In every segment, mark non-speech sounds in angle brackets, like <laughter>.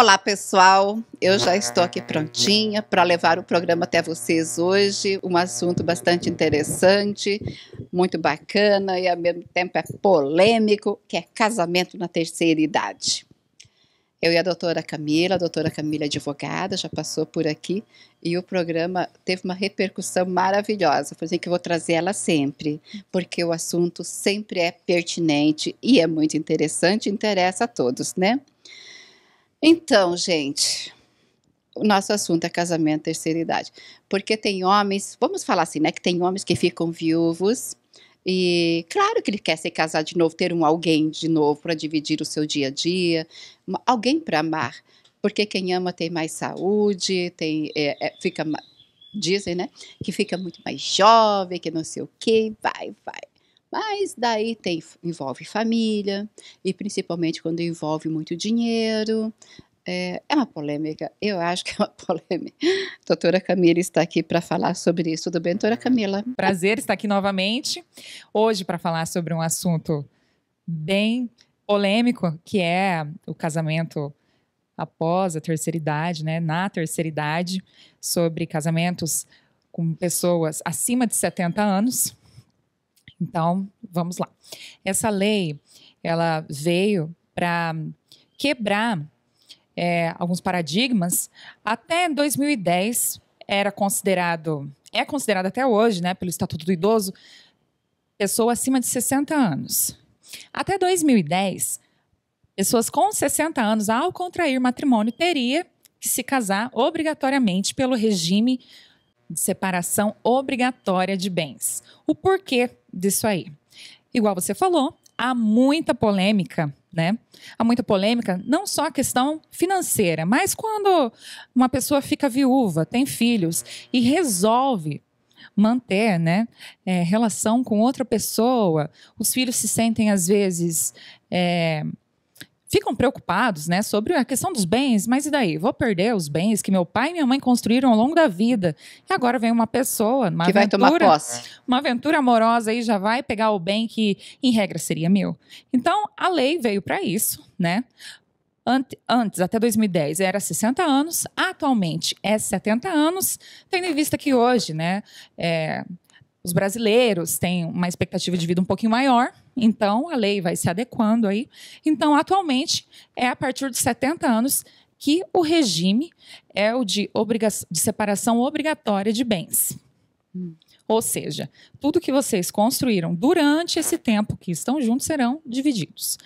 Olá, pessoal. Eu já estou aqui prontinha para levar o programa até vocês hoje. Um assunto bastante interessante, muito bacana e ao mesmo tempo é polêmico, que é casamento na terceira idade. Eu e a doutora Camila, a doutora Camila é advogada, já passou por aqui e o programa teve uma repercussão maravilhosa. Por isso assim, que eu vou trazer ela sempre, porque o assunto sempre é pertinente e é muito interessante, interessa a todos, né? Então, gente, o nosso assunto é casamento terceira idade. Porque tem homens, vamos falar assim, né? Que tem homens que ficam viúvos. E claro que ele quer se casar de novo, ter um alguém de novo para dividir o seu dia a dia, alguém para amar. Porque quem ama tem mais saúde, tem, é, é, fica, dizem, né? Que fica muito mais jovem, que não sei o quê, vai, vai. Mas daí tem, envolve família, e principalmente quando envolve muito dinheiro. É, é uma polêmica, eu acho que é uma <laughs> polêmica. doutora Camila está aqui para falar sobre isso. Tudo bem, doutora uhum. Camila? Prazer estar aqui novamente. Hoje, para falar sobre um assunto bem polêmico, que é o casamento após a terceira idade, né, na terceira idade, sobre casamentos com pessoas acima de 70 anos. Então, vamos lá. Essa lei, ela veio para quebrar é, alguns paradigmas. Até 2010 era considerado, é considerado até hoje, né, pelo Estatuto do Idoso, pessoa acima de 60 anos. Até 2010, pessoas com 60 anos, ao contrair matrimônio, teria que se casar obrigatoriamente pelo regime de separação obrigatória de bens. O porquê disso aí? Igual você falou, há muita polêmica, né? Há muita polêmica, não só a questão financeira, mas quando uma pessoa fica viúva, tem filhos e resolve manter, né, é, relação com outra pessoa, os filhos se sentem às vezes é, ficam preocupados, né, sobre a questão dos bens, mas e daí? Vou perder os bens que meu pai e minha mãe construíram ao longo da vida. E agora vem uma pessoa, uma que aventura, vai tomar posse. Uma aventura amorosa e já vai pegar o bem que em regra seria meu. Então, a lei veio para isso, né? antes, até 2010, era 60 anos, atualmente é 70 anos, tendo em vista que hoje, né, é, os brasileiros têm uma expectativa de vida um pouquinho maior, então, a lei vai se adequando aí. Então, atualmente, é a partir dos 70 anos que o regime é o de, de separação obrigatória de bens. Hum. Ou seja, tudo que vocês construíram durante esse tempo que estão juntos serão divididos.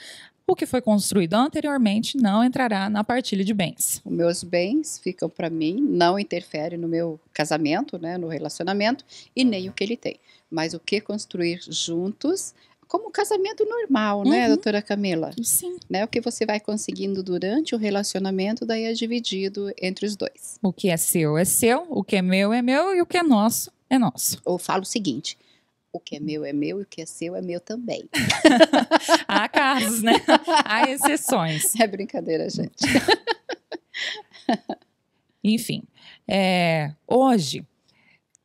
O que foi construído anteriormente não entrará na partilha de bens. Os meus bens ficam para mim, não interfere no meu casamento, né, no relacionamento e nem o que ele tem. Mas o que construir juntos como um casamento normal, né, uhum. né, doutora Camila? Sim. Né, o que você vai conseguindo durante o relacionamento, daí é dividido entre os dois. O que é seu é seu, o que é meu é meu e o que é nosso é nosso. Ou falo o seguinte: o que é meu é meu e o que é seu é meu também. <laughs> Há casos, né? Há exceções. É brincadeira, gente. <laughs> Enfim, é, hoje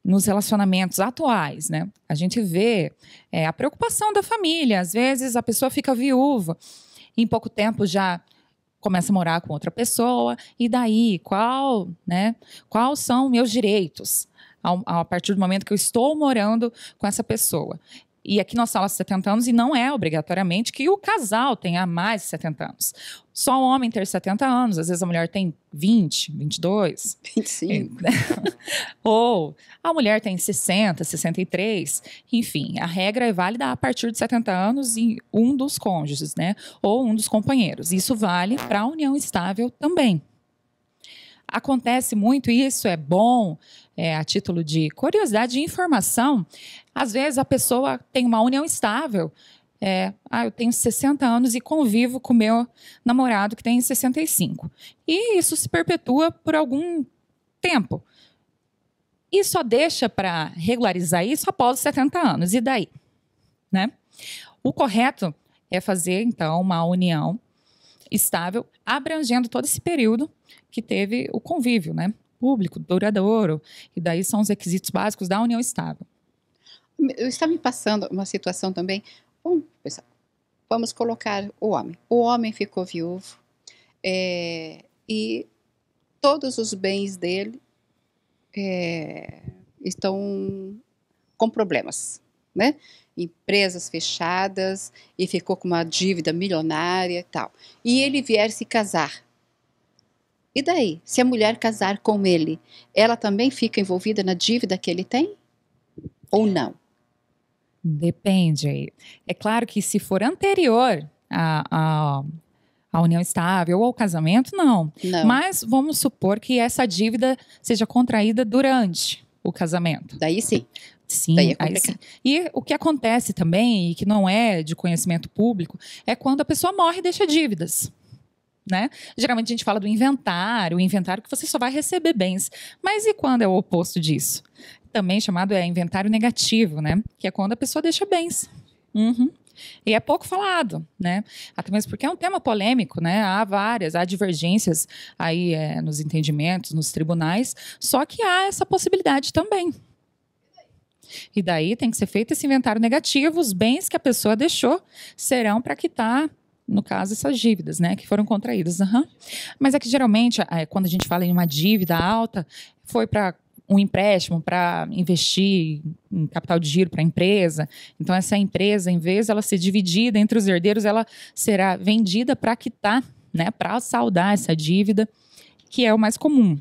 nos relacionamentos atuais, né? A gente vê é, a preocupação da família. Às vezes a pessoa fica viúva, em pouco tempo já começa a morar com outra pessoa e daí qual, né? Quais são meus direitos? Ao, a partir do momento que eu estou morando com essa pessoa e aqui nós falamos 70 anos, e não é obrigatoriamente que o casal tenha mais de 70 anos. Só o homem ter 70 anos, às vezes a mulher tem 20, 22. 25. Ou a mulher tem 60, 63. Enfim, a regra é válida a partir de 70 anos e um dos cônjuges, né? Ou um dos companheiros. Isso vale para a união estável também acontece muito isso, é bom, é, a título de curiosidade e informação. Às vezes a pessoa tem uma união estável. É, ah, eu tenho 60 anos e convivo com meu namorado que tem 65. E isso se perpetua por algum tempo. E só deixa para regularizar isso após 70 anos. E daí? Né? O correto é fazer, então, uma união estável, abrangendo todo esse período que teve o convívio, né? Público, duradouro, e daí são os requisitos básicos da união estável. Eu estava me passando uma situação também. vamos, vamos colocar o homem. O homem ficou viúvo é, e todos os bens dele é, estão com problemas, né? empresas fechadas e ficou com uma dívida milionária e tal. E é. ele vier se casar. E daí? Se a mulher casar com ele, ela também fica envolvida na dívida que ele tem? Ou não? Depende. É claro que se for anterior a, a a união estável ou ao casamento, não. não. Mas vamos supor que essa dívida seja contraída durante o casamento. Daí sim. Sim, Daí é Aí, sim. E o que acontece também, e que não é de conhecimento público, é quando a pessoa morre e deixa dívidas. Né? Geralmente a gente fala do inventário, o inventário que você só vai receber bens. Mas e quando é o oposto disso? Também chamado é inventário negativo, né? Que é quando a pessoa deixa bens. Uhum. E é pouco falado, né? Até mesmo porque é um tema polêmico, né? Há várias, há divergências aí é, nos entendimentos, nos tribunais, só que há essa possibilidade também, e daí tem que ser feito esse inventário negativo, os bens que a pessoa deixou serão para quitar no caso, essas dívidas, né, que foram contraídas. Uhum. Mas é que geralmente, é, quando a gente fala em uma dívida alta, foi para um empréstimo para investir em capital de giro para a empresa. Então, essa empresa, em vez ela ser dividida entre os herdeiros, ela será vendida para quitar, né, para saldar essa dívida, que é o mais comum.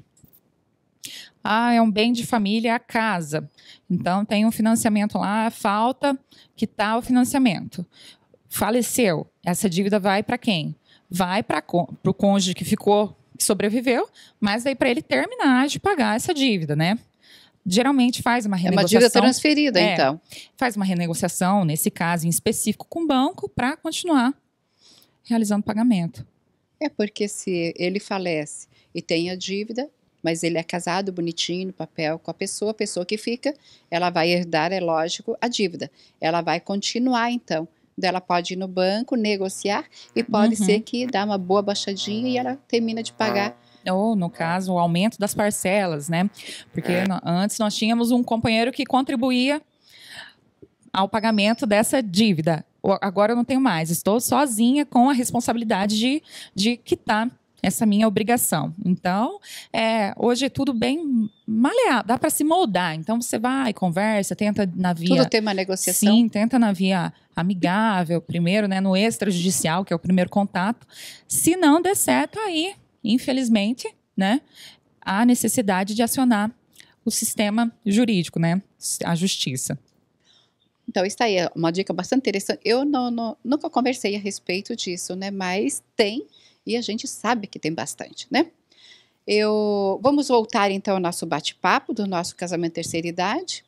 Ah, é um bem de família a casa. Então tem um financiamento lá, falta que tá o financiamento. Faleceu, essa dívida vai para quem? Vai para o cônjuge que ficou, que sobreviveu, mas daí para ele terminar de pagar essa dívida, né? geralmente faz uma renegociação. É uma dívida transferida, é, então. Faz uma renegociação, nesse caso em específico, com o banco para continuar realizando o pagamento. É porque se ele falece e tem a dívida, mas ele é casado bonitinho no papel com a pessoa, a pessoa que fica, ela vai herdar, é lógico, a dívida. Ela vai continuar então ela pode ir no banco, negociar e pode uhum. ser que dá uma boa baixadinha e ela termina de pagar. Ou, no caso, o aumento das parcelas, né? Porque é. antes nós tínhamos um companheiro que contribuía ao pagamento dessa dívida. Agora eu não tenho mais, estou sozinha com a responsabilidade de, de quitar essa minha obrigação. Então, é, hoje é tudo bem maleável, dá para se moldar. Então, você vai, conversa, tenta na via. Tudo tem uma negociação. Sim, tenta na via amigável, primeiro, né, no extrajudicial, que é o primeiro contato. Se não der certo, aí, infelizmente, né, há necessidade de acionar o sistema jurídico, né, a justiça. Então, está aí uma dica bastante interessante. Eu não, não, nunca conversei a respeito disso, né? Mas tem e a gente sabe que tem bastante, né? Eu, vamos voltar então ao nosso bate-papo do nosso casamento terceira idade.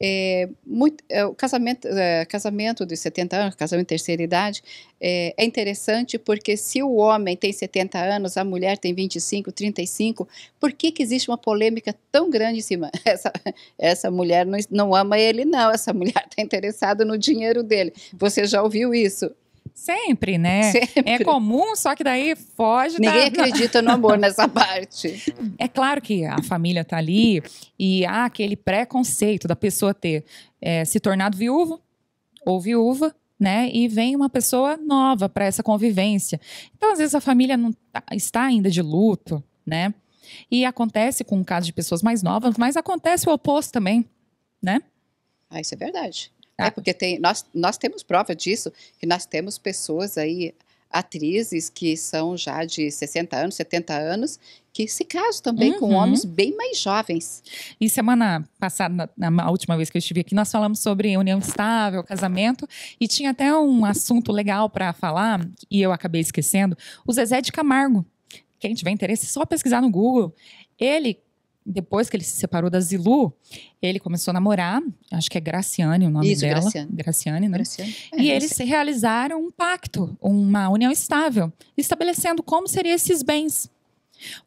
É, muito, é, o casamento, é, casamento dos 70 anos, casamento de terceira idade, é, é, interessante porque se o homem tem 70 anos, a mulher tem 25, 35, por que, que existe uma polêmica tão grande em cima? <laughs> Essa, essa mulher não, não ama ele, não, essa mulher está interessada no dinheiro dele. Você já ouviu isso? Sempre, né? <laughs> Sempre. É comum, só que daí foge Ninguém <laughs> da... acredita no amor nessa parte. É claro que a família tá ali e há aquele preconceito da pessoa ter é, se tornado viúvo ou viúva, né? E vem uma pessoa nova para essa convivência. Então, às vezes, a família não tá, está ainda de luto, né? E acontece com o caso de pessoas mais novas, mas acontece o oposto também, né? Ah, isso é verdade. É ah. porque tem, nós, nós temos prova disso, que nós temos pessoas aí, atrizes que são já de 60 anos, 70 anos, que se casam também uhum. com homens bem mais jovens. E semana passada, na, na, última vez que eu estive aqui, nós falamos sobre união estável, casamento, e tinha até um assunto legal para falar, e eu acabei esquecendo, o Zezé de Camargo. Quem tiver interesse, é só pesquisar no Google. Ele depois que ele se separou da Zilu, ele começou a namorar, acho que é Graciane o nome Isso, dela. Graciane. Graciane, né? Graciane. É, e eles realizaram um pacto, uma união estável, estabelecendo como seriam esses bens.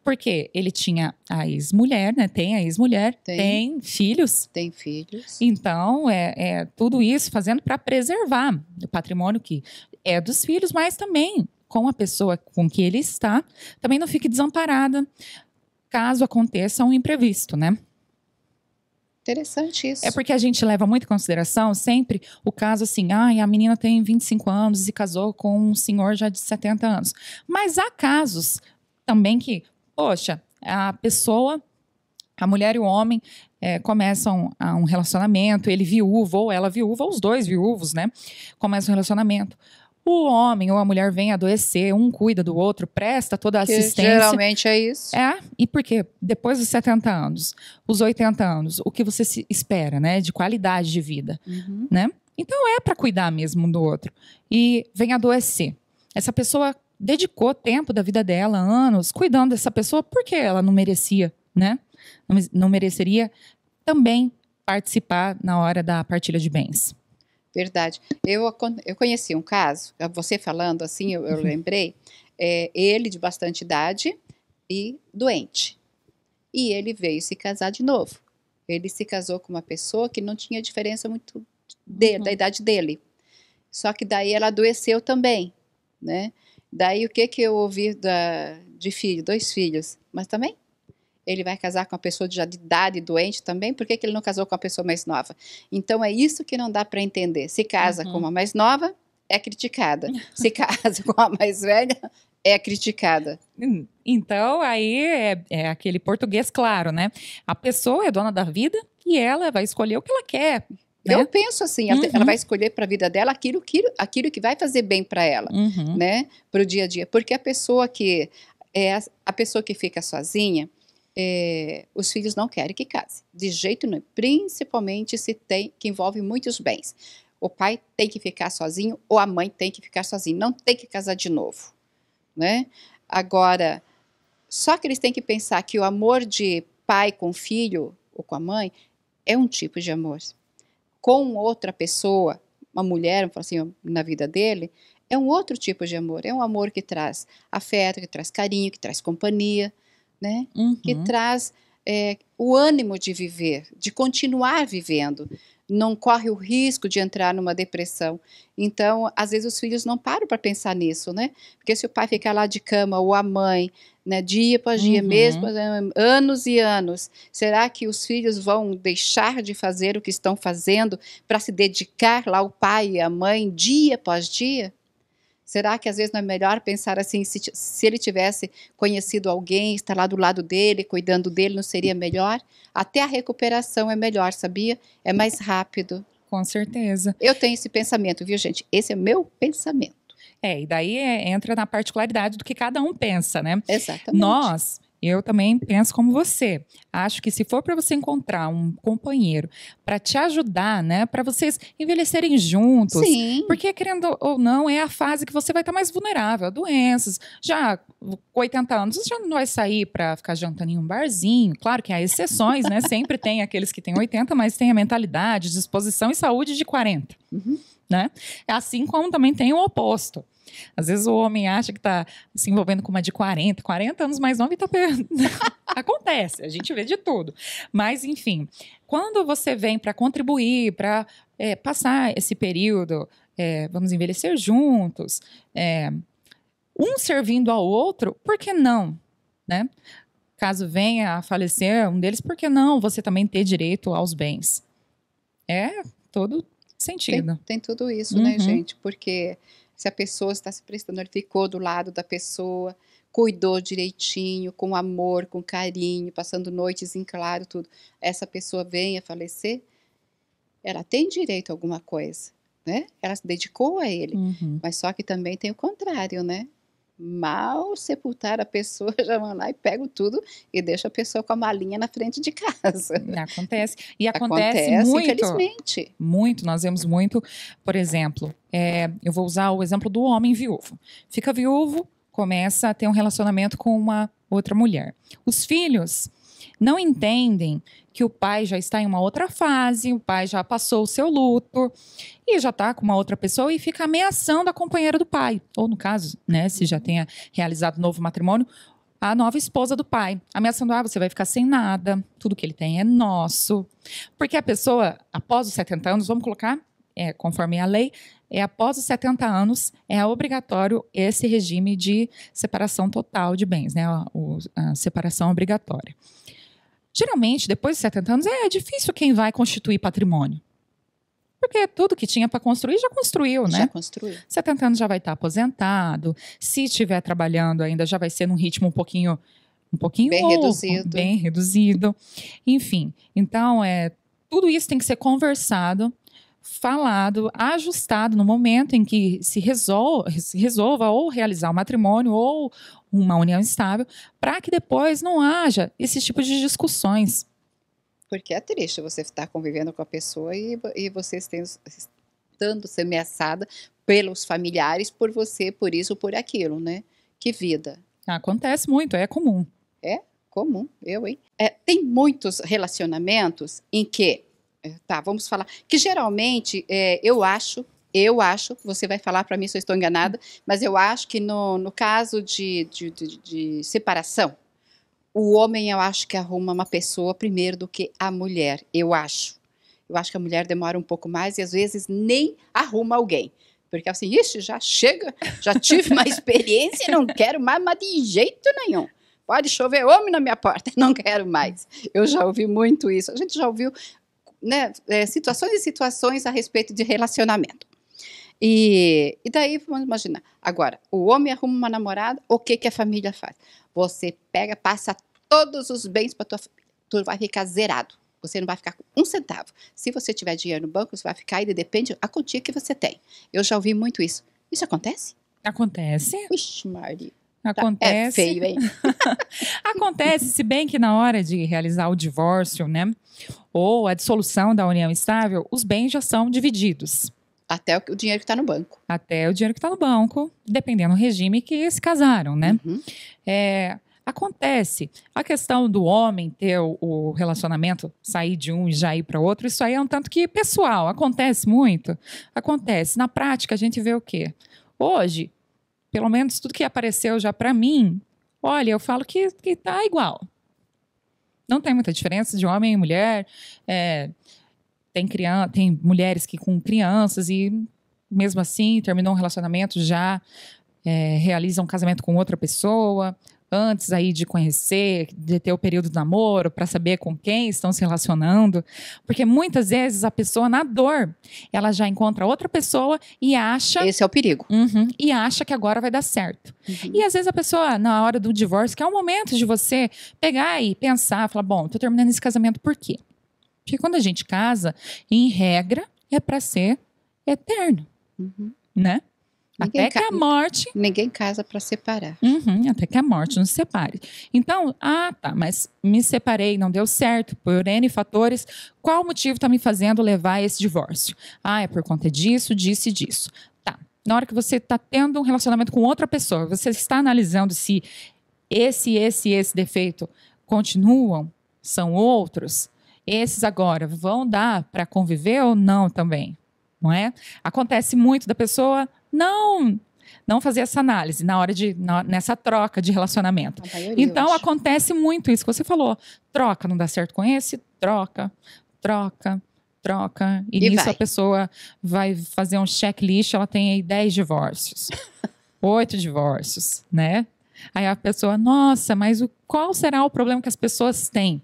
Porque ele tinha a ex-mulher, né? Tem a ex-mulher, tem. tem. filhos. Tem filhos. Então, é, é tudo isso fazendo para preservar o patrimônio que é dos filhos, mas também com a pessoa com que ele está, também não fique desamparada, caso aconteça um imprevisto, né? Interessante isso. É porque a gente leva muito em consideração sempre o caso assim, ah, a menina tem 25 anos e casou com um senhor já de 70 anos. Mas há casos também que, poxa, a pessoa, a mulher e o homem é, começam um relacionamento, ele viúvo ou ela viúva, os dois viúvos, né? Começam um relacionamento o homem ou a mulher vem adoecer, um cuida do outro, presta toda a assistência. geralmente é isso. É, e porque depois dos 70 anos, os 80 anos, o que você se espera, né, de qualidade de vida, uhum. né? Então é para cuidar mesmo do outro. E vem adoecer. Essa pessoa dedicou tempo da vida dela, anos, cuidando dessa pessoa, porque ela não merecia, né? não mereceria também participar na hora da partilha de bens. Verdade. Eu, eu conheci um caso, você falando assim, eu, eu uhum. lembrei, é, ele de bastante idade e doente. E ele veio se casar de novo. Ele se casou com uma pessoa que não tinha diferença muito de, uhum. da idade dele. Só que daí ela adoeceu também, né? Daí o que que eu ouvi da, de filho, dois filhos, mas também ele vai casar com uma pessoa já de idade doente também? Por que, que ele não casou com uma pessoa mais nova? Então é isso que não dá para entender. Se casa uhum. com uma mais nova, é criticada. Se <laughs> casa com a mais velha, é criticada. Hum, então, aí é, é, aquele português claro, né? A pessoa é dona da vida e ela vai escolher o que ela quer. Né? Eu penso assim, uhum. ela vai escolher para a vida dela aquilo, que aquilo, que vai fazer bem para ela, uhum. né? Para o dia a dia. Porque a pessoa que é a pessoa que fica sozinha, é, os filhos não querem que case, de jeito nenhum, principalmente se tem que envolve muitos bens. O pai tem que ficar sozinho ou a mãe tem que ficar sozinha, não tem que casar de novo, né? Agora, só que eles têm que pensar que o amor de pai com filho ou com a mãe é um tipo de amor. Com outra pessoa, uma mulher, assim, na vida dele, é um outro tipo de amor. É um amor que traz afeto, que traz carinho, que traz companhia né? Uhum. Que traz é, o ânimo de viver, de continuar vivendo. Não corre o risco de entrar numa depressão. Então, às vezes os filhos não param para pensar nisso, né? Porque se o pai ficar lá de cama ou a mãe, né, dia após dia, uhum. mesmo né, anos e anos, será que os filhos vão deixar de fazer o que estão fazendo para se dedicar lá o pai e a mãe dia após dia? Será que às vezes não é melhor pensar assim, se, se ele tivesse conhecido alguém, estar lá do lado dele, cuidando dele, não seria melhor? Até a recuperação é melhor, sabia? É mais rápido. Com certeza. Eu tenho esse pensamento, viu, gente? Esse é meu pensamento. É, e daí é, entra na particularidade do que cada um pensa, né? Exatamente. Nós eu também penso como você. Acho que se for para você encontrar um companheiro para te ajudar, né, para vocês envelhecerem juntos, Sim. porque querendo ou não é a fase que você vai estar tá mais vulnerável a doenças. Já com 80 anos você já não vai sair para ficar jantando em um barzinho. Claro que há exceções, né? Sempre tem aqueles que têm 80, mas tem a mentalidade, disposição e saúde de 40. Uhum. Né? É assim como também tem o oposto. Às vezes o homem acha que está se envolvendo com uma de 40, 40 anos mais nova e tá <laughs> Acontece, a gente vê de tudo. Mas, enfim, quando você vem para contribuir, para é, passar esse período, é, vamos envelhecer juntos, é, um servindo ao outro, por que não? Né? Caso venha a falecer um deles, por que não você também ter direito aos bens? É todo sentido. Tem, tem tudo isso, né, uhum. né, gente? Porque se a pessoa está se prestando, ele ficou do lado da pessoa, cuidou direitinho, com amor, com carinho, passando noites em claro, tudo. Essa pessoa vem a falecer, ela tem direito a alguma coisa, né? Ela se dedicou a ele. Uhum. Mas só que também tem o contrário, né? mal sepultar a pessoa, <laughs> já vão lá e pega tudo e deixa a pessoa com a malinha na frente de casa. Hum, acontece. E acontece, acontece muito. Infelizmente. Muito, nós vemos muito. Por exemplo, é, eu vou usar o exemplo do homem viúvo. Fica viúvo, começa a ter um relacionamento com uma outra mulher. Os filhos não entendem que o pai já está em uma outra fase, o pai já passou o seu luto e já está com uma outra pessoa e fica ameaçando a companheira do pai, ou no caso, né, se já tenha realizado novo matrimônio, a nova esposa do pai, ameaçando: ah, você vai ficar sem nada, tudo que ele tem é nosso. Porque a pessoa, após os 70 anos, vamos colocar, é, conforme a lei, é após os 70 anos é obrigatório esse regime de separação total de bens, né? A, a separação obrigatória. Geralmente, depois de 70 anos, é difícil quem vai constituir patrimônio. Porque tudo que tinha para construir já construiu, né? Já construiu. 70 anos já vai estar aposentado. Se estiver trabalhando ainda, já vai ser num ritmo um pouquinho um pouquinho bem reduzido. Bem reduzido. Enfim, então é tudo isso tem que ser conversado falado, ajustado no momento em que se, resolva, se resolva ou realizar o um matrimônio ou uma união estável, para que depois não haja esse tipo de discussões. Porque é triste você estar convivendo com a pessoa e, e você estando ameaçada pelos familiares por você, por isso, por aquilo, né? Que vida. Acontece muito, é comum. É comum, eu, hein? É, tem muitos relacionamentos em que é, tá, vamos falar. Que geralmente, é, eu acho, eu acho, você vai falar para mim se eu estou enganada, mas eu acho que no, no caso de, de, de, de separação, o homem eu acho que arruma uma pessoa primeiro do que a mulher, eu acho. Eu acho que a mulher demora um pouco mais e às vezes nem arruma alguém. Porque assim, ixi, já chega, já tive uma experiência e não quero mais, mas de jeito nenhum. Pode chover homem na minha porta, <laughs> não quero mais. Eu já ouvi muito isso. A gente já ouviu né, é, situações e situações a respeito de relacionamento. E, e daí, vamos imaginar. Agora, o homem arruma uma namorada, o que, que a família faz? Você pega, passa todos os bens para tua família. Tu vai ficar zerado. Você não vai ficar com um centavo. Se você tiver dinheiro no banco, você vai ficar, e depende da quantia que você tem. Eu já ouvi muito isso. Isso acontece? Acontece. Ixi, Maria. Tá, é acontece. É feio, hein? <laughs> Acontece, se bem que na hora de realizar o divórcio, né? Ou a dissolução da união estável, os bens já são divididos. Até o dinheiro que está no banco. Até o dinheiro que está no banco, dependendo do regime que se casaram, né? Uhum. É, acontece. A questão do homem ter o, relacionamento, sair de um e já ir para outro, isso aí é um tanto que pessoal. Acontece muito. Acontece. Na prática, a gente vê o quê? Hoje, pelo menos tudo que apareceu já para mim, olha, eu falo que, que tá igual. Não tem muita diferença de homem e mulher. É, tem, criança, tem mulheres que com crianças e mesmo assim terminou um relacionamento já é, um casamento com outra pessoa antes aí de conhecer, de ter o período do namoro, para saber com quem estão se relacionando, porque muitas vezes a pessoa na dor, ela já encontra outra pessoa e acha Esse é o perigo. Uhum, e acha que agora vai dar certo. Uhum. E às vezes a pessoa na hora do divórcio, que é o momento de você pegar e pensar, falar, bom, tô terminando esse casamento por quê? Porque quando a gente casa, em regra, é para ser eterno, uhum. né? Ninguém até que a morte. Ninguém casa para separar. Uhum, até que a morte nos separe. Então, ah, tá, mas me separei, não deu certo, por N fatores. Qual motivo está me fazendo levar a esse divórcio? Ah, é por conta disso, disso e disso. Tá. Na hora que você está tendo um relacionamento com outra pessoa, você está analisando se esse, esse e esse defeito continuam, são outros, esses agora vão dar para conviver ou não também? Não é? Acontece muito da pessoa não, não fazer essa análise na hora de na, nessa troca de relacionamento. Maioria, então acontece muito isso que você falou. Troca, não dá certo com esse, troca, troca, troca. E, e nisso vai. a pessoa vai fazer um checklist, ela tem aí 10 divórcios, 8 <laughs> divórcios, né? Aí a pessoa, nossa, mas o, qual será o problema que as pessoas têm?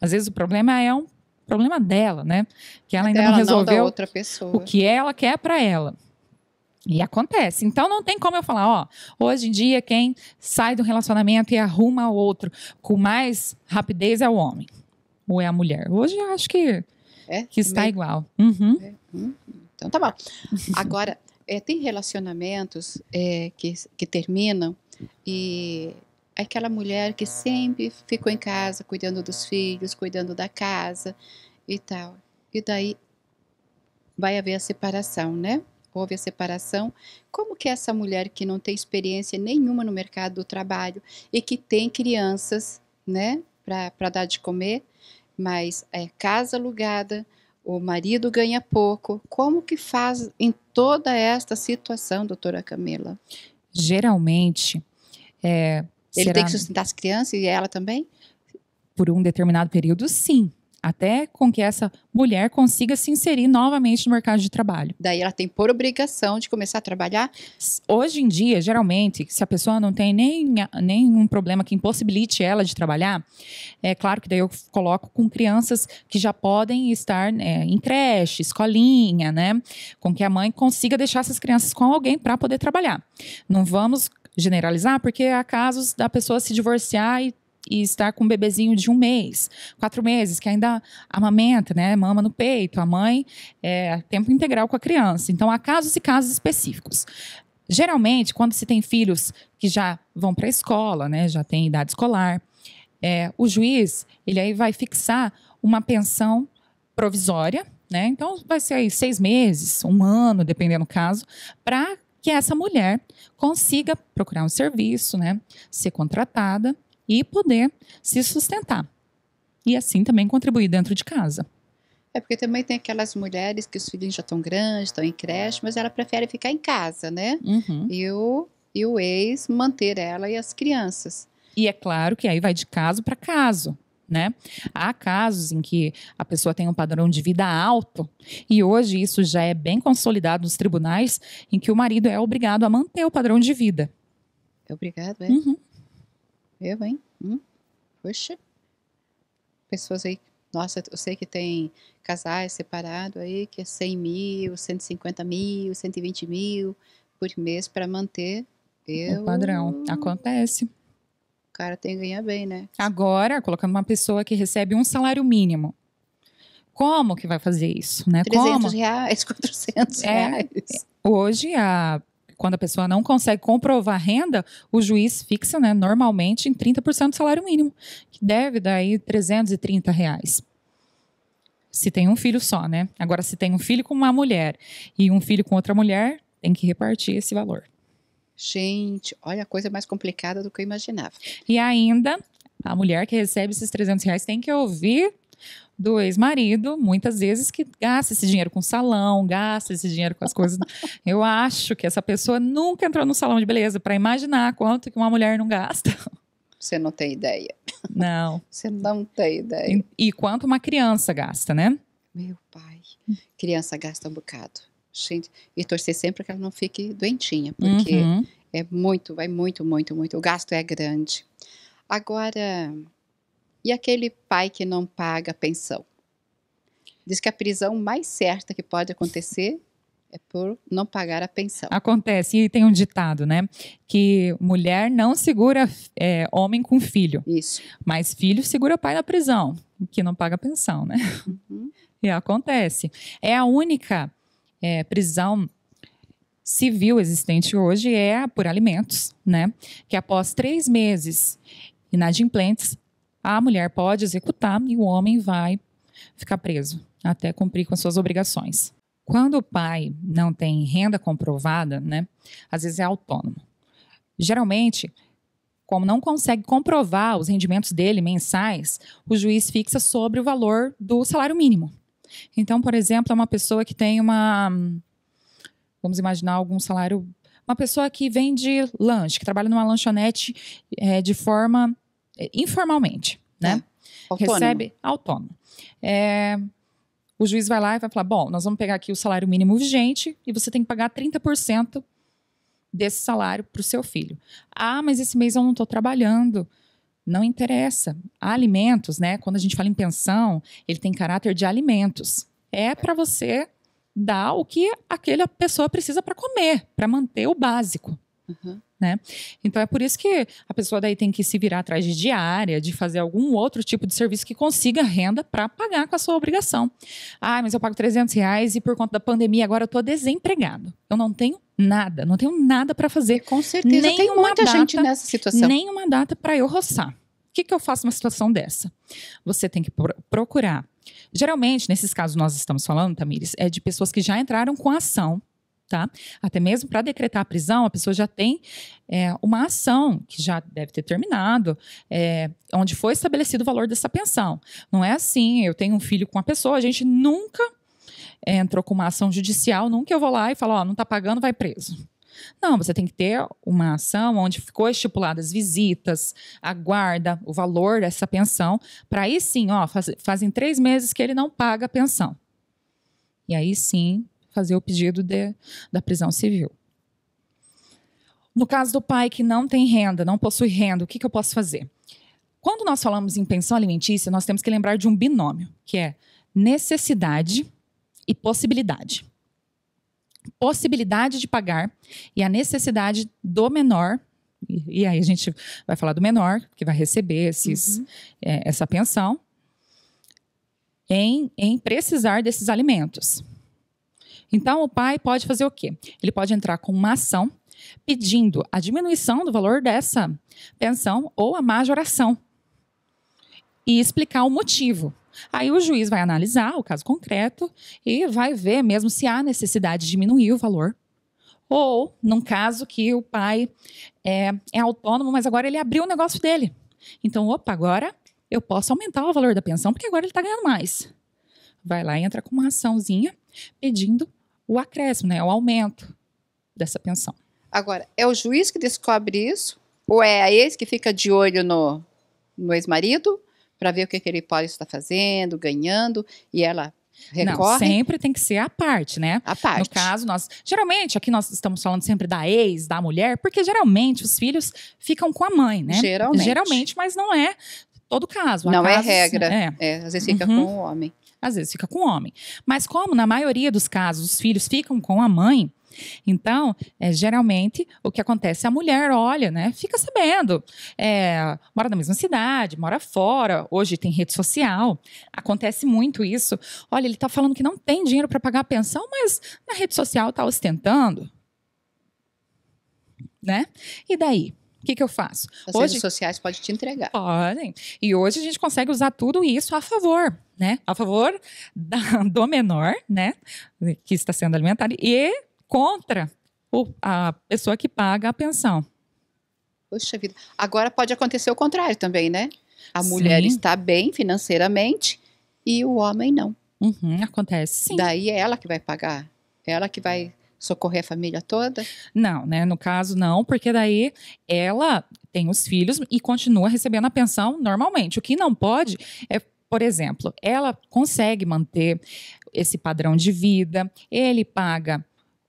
Às vezes o problema é um problema dela, né? Que ela ainda não resolveu não outra pessoa. o que ela quer para ela. E acontece. Então não tem como eu falar, ó, hoje em dia quem sai do relacionamento e arruma outro com mais rapidez é o homem ou é a mulher. Hoje eu acho que, é, que é está meio... igual. Uhum. É, hum, então tá bom. Agora, é, tem relacionamentos é, que, que terminam e aquela mulher que sempre ficou em casa cuidando dos filhos, cuidando da casa e tal. E daí vai haver a separação, né? houve a separação, como que essa mulher que não tem experiência nenhuma no mercado do trabalho e que tem crianças, né, para dar de comer, mas é casa alugada, o marido ganha pouco, como que faz em toda esta situação, doutora Camila? Geralmente, é, ele será... tem que sustentar as crianças e ela também? Por um determinado período, sim até com que essa mulher consiga se inserir novamente no mercado de trabalho. Daí ela tem por obrigação de começar a trabalhar? Hoje em dia, geralmente, se a pessoa não tem nem, nenhum problema que impossibilite ela de trabalhar, é claro que daí eu coloco com crianças que já podem estar é, em creche, escolinha, né? Com que a mãe consiga deixar essas crianças com alguém para poder trabalhar. Não vamos generalizar, porque há casos da pessoa se divorciar e e estar com um bebezinho de um mês, quatro meses, que ainda amamenta, né? Mama no peito, a mãe é tempo integral com a criança. Então, há casos e casos específicos. Geralmente, quando se tem filhos que já vão para a escola, né? Já tem idade escolar, é, o juiz, ele aí vai fixar uma pensão provisória, né? Então, vai ser aí seis meses, um ano, dependendo do caso, para que essa mulher consiga procurar um serviço, né? Ser contratada e poder se sustentar. E assim também contribuir dentro de casa. É porque também tem aquelas mulheres que os filhos já estão grandes, estão em creche, mas ela prefere ficar em casa, né? Uhum. E, o, e o ex manter ela e as crianças. E é claro que aí vai de caso para caso. Né? Há casos em que a pessoa tem um padrão de vida alto e hoje isso já é bem consolidado nos tribunais, em que o marido é obrigado a manter o padrão de vida. É obrigado, é? Uhum. Eu, hein? Hum? Puxa. Pessoas aí, nossa, eu sei que tem casais separados aí que é 100 mil, 150 mil, 120 mil por mês para manter. Eu... O padrão. Acontece. O cara tem que ganhar bem, né? Agora, colocando uma pessoa que recebe um salário mínimo, como que vai fazer isso, né? 300 como? reais, 400 <laughs> é, reais. Hoje a quando a pessoa não consegue comprovar renda, o juiz fixa, né, normalmente, em 30% do salário mínimo, que deve daí 330 reais. Se tem um filho só, né? Agora, se tem um filho com uma mulher e um filho com outra mulher, tem que repartir esse valor. Gente, olha a coisa mais complicada do que eu imaginava. E ainda, a mulher que recebe esses 300 reais tem que ouvir do ex-marido, muitas vezes, que gasta esse dinheiro com salão, gasta esse dinheiro com as coisas. <laughs> Eu acho que essa pessoa nunca entrou no salão de beleza para imaginar quanto que uma mulher não gasta. Você não tem ideia. Não. Você não tem ideia. E, e quanto uma criança gasta, né? Meu pai. Criança gasta um bocado. Gente, e torcer sempre que ela não fique doentinha, porque uhum. é muito, vai muito, muito, muito. O gasto é grande. Agora, e aquele pai que não paga pensão? Diz que a prisão mais certa que pode acontecer é por não pagar a pensão. Acontece, e tem um ditado, né? Que mulher não segura é, homem com filho. Isso. Mas filho segura pai na prisão, que não paga pensão, né? Uhum. E acontece. É a única é, prisão civil existente hoje é por alimentos, né? Que após três meses inadimplentes, a mulher pode executar e o homem vai ficar preso até cumprir com as suas obrigações. Quando o pai não tem renda comprovada, né, às vezes é autônomo. Geralmente, como não consegue comprovar os rendimentos dele mensais, o juiz fixa sobre o valor do salário mínimo. Então, por exemplo, é uma pessoa que tem uma. Vamos imaginar algum salário. Uma pessoa que vende lanche, que trabalha numa lanchonete é, de forma é, informalmente, né? É. Autônomo. Recebe autônomo. É, o juiz vai lá e vai falar: bom, nós vamos pegar aqui o salário mínimo vigente e você tem que pagar 30% desse salário para o seu filho. Ah, mas esse mês eu não estou trabalhando. Não interessa. alimentos, né? Quando a gente fala em pensão, ele tem caráter de alimentos. É para você dar o que aquela pessoa precisa para comer, para manter o básico, Uhum. Né? Então é por isso que a pessoa daí tem que se virar atrás de diária, de fazer algum outro tipo de serviço que consiga renda para pagar com a sua obrigação. Ah, mas eu pago 300 reais e por conta da pandemia agora eu estou desempregado. Eu não tenho nada, não tenho nada para fazer. Com certeza, nem tem muita data, gente nessa situação. Nem uma data para eu roçar. O que, que eu faço numa situação dessa? Você tem que procurar Geralmente, nesses casos nós estamos falando, Tamires, é de pessoas que já entraram com ação tá? Até mesmo para decretar a prisão, a pessoa já tem é, uma ação que já deve ter terminado, é, onde foi estabelecido o valor dessa pensão. Não é assim, eu tenho um filho com uma pessoa, a gente nunca é, entrou com uma ação judicial, nunca eu vou lá e falo, ó, não está pagando, vai preso. Não, você tem que ter uma ação onde ficou estipuladas visitas, a guarda, o valor dessa pensão, para aí sim, ó, faz, fazem três meses que ele não paga a pensão. E aí sim, fazer o pedido de, da prisão civil. No caso do pai que não tem renda, não possui renda, o que, que eu posso fazer? Quando nós falamos em pensão alimentícia, nós temos que lembrar de um binômio, que é necessidade e possibilidade. Possibilidade de pagar e a necessidade do menor e, aí a gente vai falar do menor, que vai receber esses, uhum. é, essa pensão, em, em precisar desses alimentos. Então, o pai pode fazer o quê? Ele pode entrar com uma ação pedindo a diminuição do valor dessa pensão ou a majoração e explicar o motivo. Aí o juiz vai analisar o caso concreto e vai ver mesmo se há necessidade de diminuir o valor. Ou, num caso que o pai é, é autônomo, mas agora ele abriu o negócio dele. Então, opa, agora eu posso aumentar o valor da pensão, porque agora ele está ganhando mais. Vai lá e entra com uma açãozinha pedindo o acréscimo, né, é o aumento dessa pensão. Agora, é o juiz que descobre isso? Ou é a ex que fica de olho no, no ex-marido para ver o que, que ele pode estar fazendo, ganhando, e ela Recorre? Não, sempre tem que ser a parte, né? A parte. No caso, nós. Geralmente, aqui nós estamos falando sempre da ex, da mulher, porque geralmente os filhos ficam com a mãe, né? Geralmente. Geralmente, mas não é todo caso. não é casos, é regra. É. é. às vezes fica uhum. com o homem às vezes fica com o homem. Mas como na maioria dos casos os filhos ficam com a mãe, então, é, geralmente, o que acontece? A mulher olha, né? Fica sabendo. É, mora na mesma cidade, mora fora, hoje tem rede social. Acontece muito isso. Olha, ele está falando que não tem dinheiro para pagar a pensão, mas na rede social está ostentando. Né? E daí? O que, que eu faço? As hoje, redes sociais podem te entregar. Podem. E hoje a gente consegue usar tudo isso a favor, né? A favor da, <laughs> do menor, né? Que está sendo alimentado e contra o, a pessoa que paga a pensão. Poxa vida. Agora pode acontecer o contrário também, né? A mulher está bem financeiramente e o homem não. Uhum, acontece. Sim. Daí é ela que vai pagar. Ela que vai socorrer a família toda? Não, né? No caso, não, porque daí ela tem os filhos e continua recebendo a pensão normalmente. O que não pode é, por exemplo, ela consegue manter esse padrão de vida, ele paga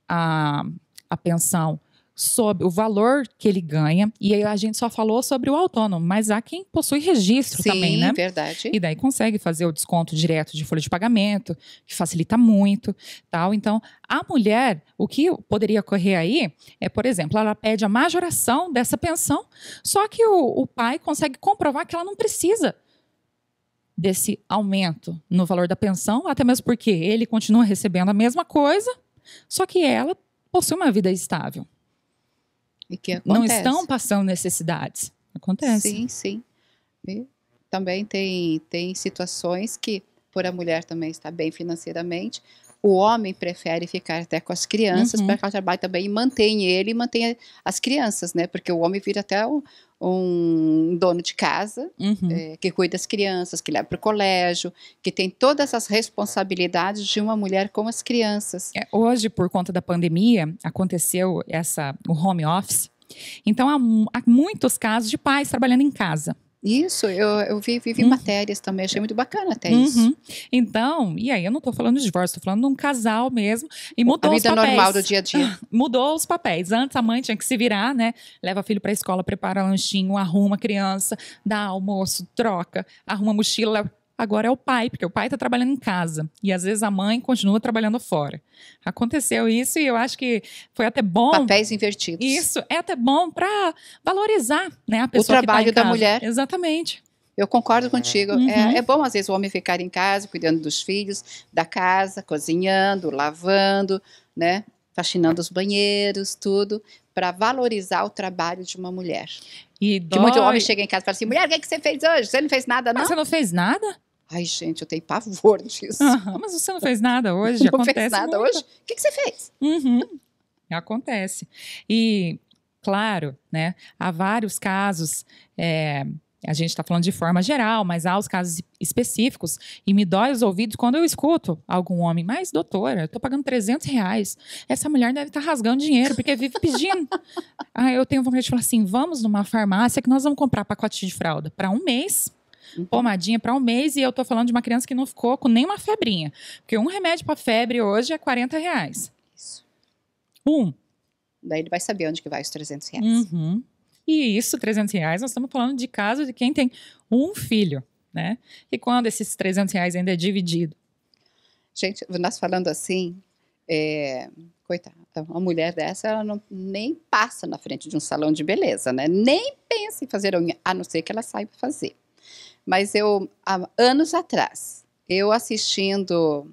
a, a pensão sobre o valor que ele ganha. E aí a gente só falou sobre o autônomo, mas há quem possui registro Sim, também, né? verdade. E daí consegue fazer o desconto direto de folha de pagamento, que facilita muito, tal. Então, a mulher, o que poderia ocorrer aí é, por exemplo, ela pede a majoração dessa pensão, só que o, o pai consegue comprovar que ela não precisa desse aumento no valor da pensão, até mesmo porque ele continua recebendo a mesma coisa, só que ela possui uma vida estável. E que acontece. Não estão passando necessidades. Acontece. Sim, sim. E também tem, tem situações que, por a mulher também estar bem financeiramente, o homem prefere ficar até com as crianças uhum. para que ela trabalhe também e mantém ele e mantém as crianças, né? Porque o homem vira até o, um dono de casa uhum. é, que cuida das crianças, que leva para o colégio, que tem todas as responsabilidades de uma mulher com as crianças. É, hoje, por conta da pandemia, aconteceu essa o home office. Então há, há muitos casos de pais trabalhando em casa. Isso, eu, eu vi, vi, uhum. matérias também, achei muito bacana até uhum. isso. Então, e aí eu não tô falando de divórcio, tô falando de um casal mesmo. E mudou a vida os papéis. normal do dia a dia. <laughs> mudou os papéis. Antes a mãe tinha que se virar, né? Leva filho pra escola, prepara lanchinho, arruma criança, dá almoço, troca, arruma mochila, agora é o pai, porque o pai está trabalhando em casa e às vezes a mãe continua trabalhando fora. Aconteceu isso e eu acho que foi até bom. Papéis invertidos. Isso é até bom para valorizar, né, a pessoa. O tá trabalho tá da mulher. Exatamente. Eu concordo contigo. É, uhum. É, é, bom, às vezes, o homem ficar em casa, cuidando dos filhos, da casa, cozinhando, lavando, né? Faxinando os banheiros, tudo, para valorizar o trabalho de uma mulher. E dói. Que muito homem chega em casa e fala assim: mulher, o que, é que você fez hoje? Você não fez nada, ah, não? Mas você não fez nada? Ai, gente, eu tenho pavor <laughs> disso. Uhum, mas você não fez nada hoje? Não acontece fez nada muito. hoje? O que, que você fez? Uhum, acontece. E, claro, né, há vários casos. É, a gente está falando de forma geral, mas há os casos específicos. E me dói os ouvidos quando eu escuto algum homem. Mas, doutora, eu estou pagando 300 reais. Essa mulher deve estar tá rasgando dinheiro, porque vive pedindo. ah, <laughs> eu tenho vontade de falar assim: vamos numa farmácia que nós vamos comprar pacote de fralda para um mês. Uhum. pomadinha para um mês e eu tô falando de uma criança que não ficou com nenhuma febrinha. Porque um remédio para febre hoje é 40 reais. Isso. Um. Daí ele vai saber onde que vai os 300 reais. Uhum. E isso, 300 reais, nós estamos falando de caso de quem tem um filho, né? E quando esses 300 reais ainda é dividido? Gente, nós falando assim, é, coitada, uma mulher dessa, ela não, nem passa na frente de um salão de beleza, né? Nem pensa em fazer unha, a não ser que ela saiba fazer. Mas eu, há anos atrás, eu assistindo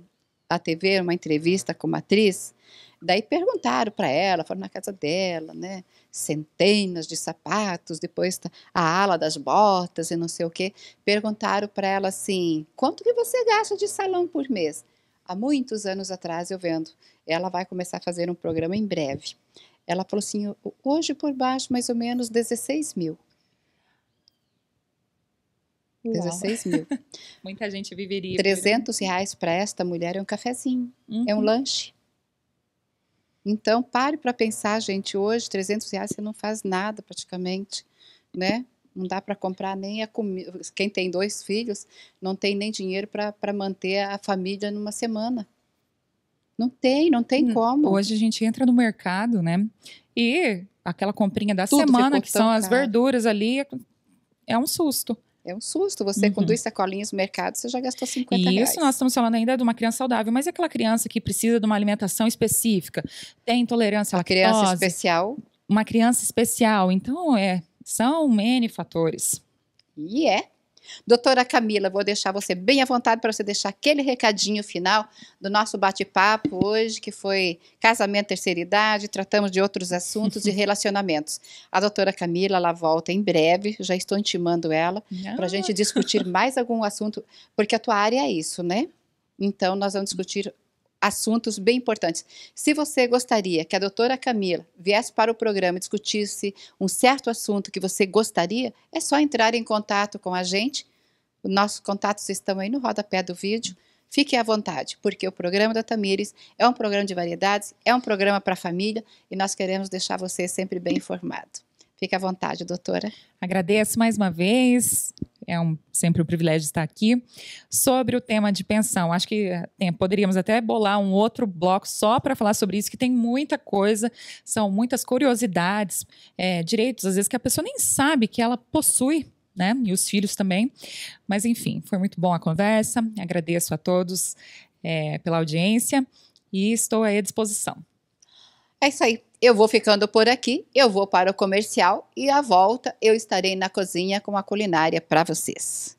a TV, uma entrevista com uma atriz, daí perguntaram para ela, foram na casa dela, né? Centenas de sapatos, depois tá, a ala das botas e não sei o quê. Perguntaram para ela assim: quanto que você gasta de salão por mês? Há muitos anos atrás eu vendo. Ela vai começar a fazer um programa em breve. Ela falou assim: hoje por baixo, mais ou menos 16 mil. 16 mil. <laughs> Muita gente viveria. 300 reais para esta mulher é um cafezinho, uhum. é um uhum. lanche. Então, pare para pensar, gente. Hoje, 300 reais você não faz nada praticamente, né? Não dá para comprar nem a comida. Quem tem dois filhos não tem nem dinheiro para manter a família numa semana. Não tem, não tem hum, como. Hoje a gente entra no mercado, né? E aquela comprinha da Tudo semana, que são as verduras ali, é um susto. É um susto. Você uhum. com duas sacolinhas no mercado, você já gastou 50 reais. Isso, nós estamos falando ainda de uma criança saudável, mas é aquela criança que precisa de uma alimentação específica, tem intolerância à lactose. Uma criança especial. Uma criança especial. Então, é, são N fatores. E yeah. é. Doutora Camila, vou deixar você bem à vontade para você deixar aquele recadinho final do nosso bate-papo hoje, que foi casamento terceira idade, tratamos de outros assuntos e <laughs> relacionamentos. A doutora Camila, ela volta em breve, já estou intimando ela, para a gente ah. discutir mais algum assunto, porque a tua área é isso, né? Então, nós vamos discutir assuntos bem importantes. Se você gostaria que a doutora Camila viesse para o programa e discutisse um certo assunto que você gostaria, é só entrar em contato com a gente. nossos contatos estão aí no rodapé do vídeo. Fique à vontade, porque o programa da Tamires é um programa de variedades, é um programa para a família e nós queremos deixar você sempre bem informado. Fique à vontade, doutora. Agradeço mais uma vez. É um, sempre um privilégio estar aqui. Sobre o tema de pensão, acho que tem, é, poderíamos até bolar um outro bloco só para falar sobre isso, que tem muita coisa, são muitas curiosidades, é, direitos, às vezes, que a pessoa nem sabe que ela possui. Né? E os filhos também. Mas, enfim, foi muito bom a conversa. Agradeço a todos é, pela audiência e estou à disposição. É isso aí. Eu vou ficando por aqui, eu vou para o comercial e à volta eu estarei na cozinha com a culinária para vocês.